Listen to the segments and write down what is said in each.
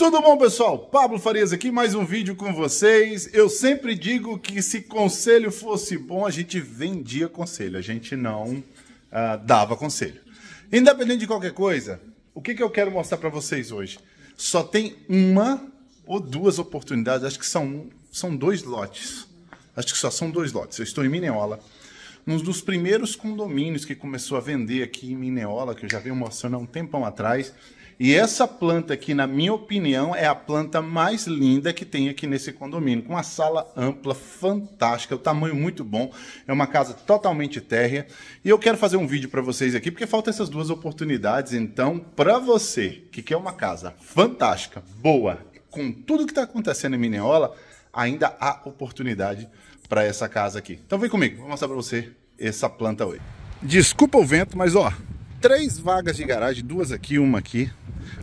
Tudo bom, pessoal? Pablo Farias aqui, mais um vídeo com vocês. Eu sempre digo que se conselho fosse bom, a gente vendia conselho, a gente não uh, dava conselho. Independente de qualquer coisa, o que, que eu quero mostrar para vocês hoje? Só tem uma ou duas oportunidades, acho que são, são dois lotes. Acho que só são dois lotes. Eu estou em Mineola num dos primeiros condomínios que começou a vender aqui em Mineola, que eu já venho mostrando há um tempão atrás. E essa planta aqui, na minha opinião, é a planta mais linda que tem aqui nesse condomínio, com uma sala ampla, fantástica, o tamanho muito bom, é uma casa totalmente térrea. E eu quero fazer um vídeo para vocês aqui, porque faltam essas duas oportunidades, então, para você que quer uma casa fantástica, boa, com tudo que está acontecendo em Mineola, ainda há oportunidade para essa casa aqui. Então vem comigo, vou mostrar para você essa planta hoje. Desculpa o vento, mas ó, três vagas de garagem, duas aqui, uma aqui.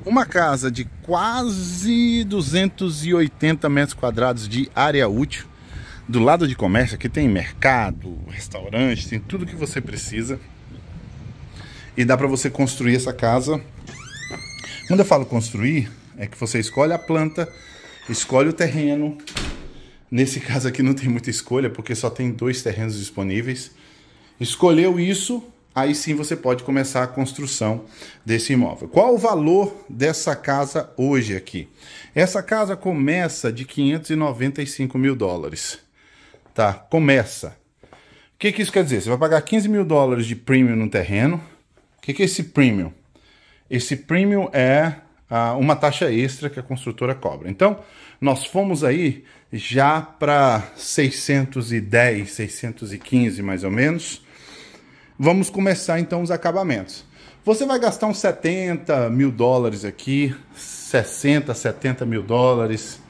Uma casa de quase 280 metros quadrados de área útil. Do lado de comércio, aqui tem mercado, restaurante, tem tudo que você precisa. E dá para você construir essa casa. Quando eu falo construir, é que você escolhe a planta, escolhe o terreno, Nesse caso aqui não tem muita escolha, porque só tem dois terrenos disponíveis. Escolheu isso, aí sim você pode começar a construção desse imóvel. Qual o valor dessa casa hoje aqui? Essa casa começa de 595 mil dólares. Tá? Começa. O que, que isso quer dizer? Você vai pagar 15 mil dólares de premium no terreno. O que, que é esse premium? Esse premium é uma taxa extra que a construtora cobra. Então, nós fomos aí já para 610, 615 mais ou menos. Vamos começar então os acabamentos. Você vai gastar uns 70 mil dólares aqui, 60, 70 mil dólares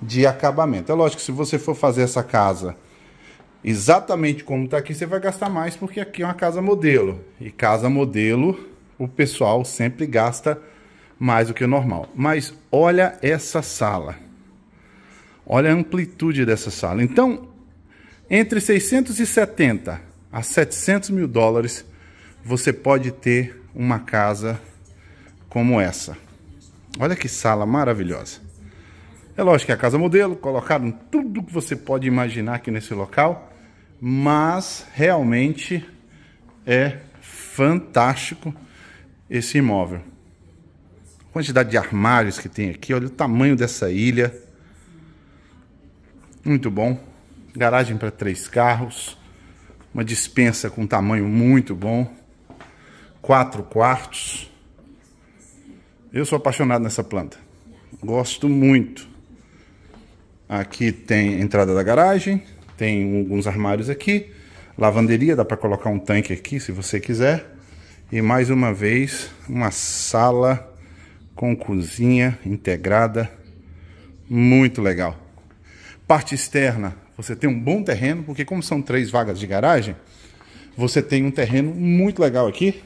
de acabamento. É lógico que se você for fazer essa casa exatamente como está aqui, você vai gastar mais porque aqui é uma casa modelo. E casa modelo, o pessoal sempre gasta mais do que o normal. Mas olha essa sala. Olha a amplitude dessa sala. Então, entre 670 a 700 mil dólares, você pode ter uma casa como essa. Olha que sala maravilhosa. É lógico que é a casa modelo, colocaram tudo que você pode imaginar aqui nesse local, mas realmente é fantástico esse imóvel quantidade de armários que tem aqui, olha o tamanho dessa ilha. Muito bom. Garagem para três carros. Uma dispensa com tamanho muito bom. Quatro quartos. Eu sou apaixonado nessa planta. Gosto muito. Aqui tem entrada da garagem, tem alguns armários aqui, lavanderia, dá para colocar um tanque aqui se você quiser. E mais uma vez, uma sala com cozinha integrada, muito legal. Parte externa, você tem um bom terreno, porque como são três vagas de garagem, você tem um terreno muito legal aqui.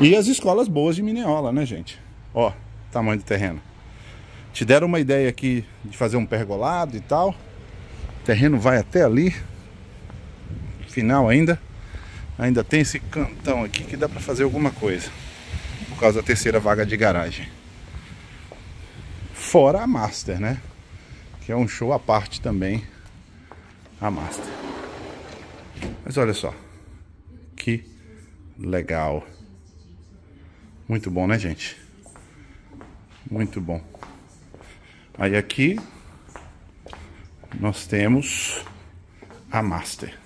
E as escolas boas de Mineola, né, gente? Ó, tamanho do terreno. Te deram uma ideia aqui de fazer um pergolado e tal. O terreno vai até ali. Final ainda. Ainda tem esse cantão aqui que dá para fazer alguma coisa causa da terceira vaga de garagem. Fora a Master, né? Que é um show à parte também, a Master. Mas olha só, que legal. Muito bom, né, gente? Muito bom. Aí aqui nós temos a Master.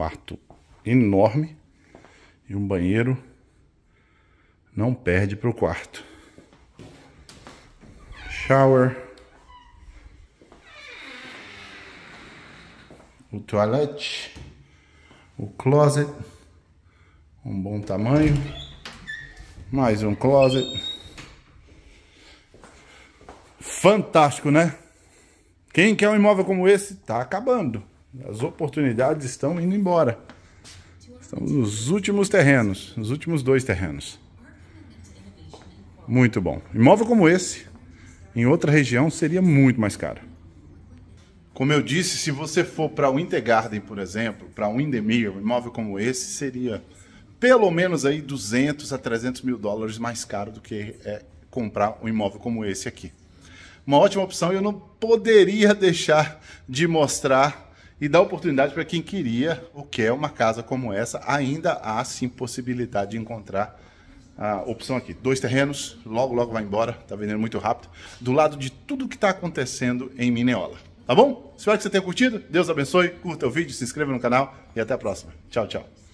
quarto enorme e um banheiro não perde para o quarto. Shower. O toilette. O closet. Um bom tamanho. Mais um closet. Fantástico, né? Quem quer um imóvel como esse? Tá acabando. As oportunidades estão indo embora. Estamos nos últimos terrenos, nos últimos dois terrenos. Muito bom. Imóvel como esse, em outra região, seria muito mais caro. Como eu disse, se você for para o Integarden, por exemplo, para o Indemir, um imóvel como esse, seria pelo menos aí 200 a 300 mil dólares mais caro do que é comprar um imóvel como esse aqui. Uma ótima opção e eu não poderia deixar de mostrar e dar oportunidade para quem queria ou quer uma casa como essa. Ainda há sim possibilidade de encontrar a opção aqui. Dois terrenos, logo, logo vai embora, tá vendendo muito rápido, do lado de tudo que está acontecendo em Mineola. Tá bom? Espero que você tenha curtido. Deus abençoe, curta o vídeo, se inscreva no canal e até a próxima. Tchau, tchau.